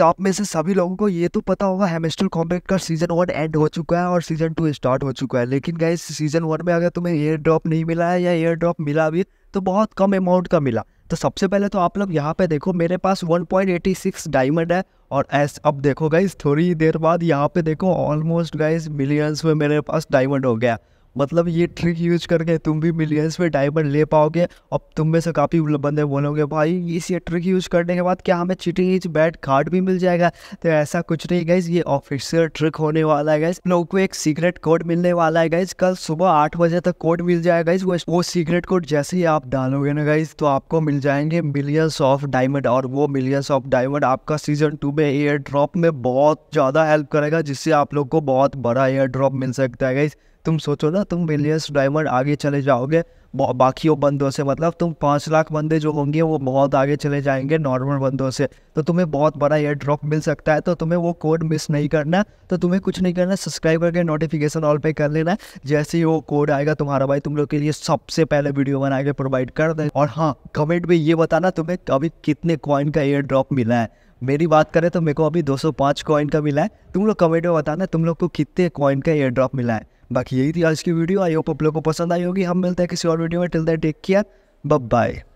आप में से सभी लोगों को ये तो पता होगा हेमेस्टर कॉम्पैक्ट का सीजन वन एंड हो चुका है और सीजन टू स्टार्ट हो चुका है लेकिन गाइज सीजन वन में अगर तुम्हें एयर ड्रॉप नहीं मिला है या एयर ड्रॉप मिला भी तो बहुत कम अमाउंट का मिला तो सबसे पहले तो आप लोग यहाँ पे देखो मेरे पास 1.86 डायमंड है और एस अब देखो गाइज थोड़ी देर बाद यहाँ पे देखो ऑलमोस्ट गाइज मिलियंस में मेरे पास डायमंड हो गया मतलब ये ट्रिक यूज करके तुम भी मिलियंस में डायमंड ले पाओगे और तुम में से काफ़ी बंदे बोलोगे भाई इस ये ट्रिक यूज करने के बाद क्या हमें चिटिंग इच बैड कार्ड भी मिल जाएगा तो ऐसा कुछ नहीं गई ये ऑफिशियल ट्रिक होने वाला है गैस लोगों को एक सीक्रेट कोड मिलने वाला है गाइज कल सुबह आठ बजे तक कोड मिल जाएगा गैस वो, वो सीक्रेट कोड जैसे ही आप डालोगे ना गाइज तो आपको मिल जाएंगे मिलियंस ऑफ डायमंड और वो मिलियंस ऑफ डायमंड आपका सीजन टू में एयर ड्रॉप में बहुत ज़्यादा हेल्प करेगा जिससे आप लोग को बहुत बड़ा एयर ड्रॉप मिल सकता है गाइज तुम सोचो ना तुम बिलियंस ड्राइवर आगे चले जाओगे बाकी बंदों से मतलब तुम पाँच लाख बंदे जो होंगे वो बहुत आगे चले जाएंगे नॉर्मल बंदों से तो तुम्हें बहुत बड़ा एयर ड्रॉप मिल सकता है तो तुम्हें वो कोड मिस नहीं करना तो तुम्हें कुछ नहीं करना सब्सक्राइब करके नोटिफिकेशन ऑल पे कर लेना जैसे ही वो कोड आएगा तुम्हारा भाई तुम लोग के लिए सबसे पहले वीडियो बना के प्रोवाइड कर दें और हाँ कमेंट में ये बताना तुम्हें अभी कितने कॉइन का एयर ड्रॉप मिला है मेरी बात करें तो मेरे को अभी 205 कॉइन का मिला है तुम लोग कमेंट में बताना तुम लोग को कितने कॉइन का एयर ड्रॉप मिला है बाकी यही थी आज की वीडियो आई होप आप लोग को पसंद आई होगी हम मिलते हैं किसी और वीडियो में till that take care bye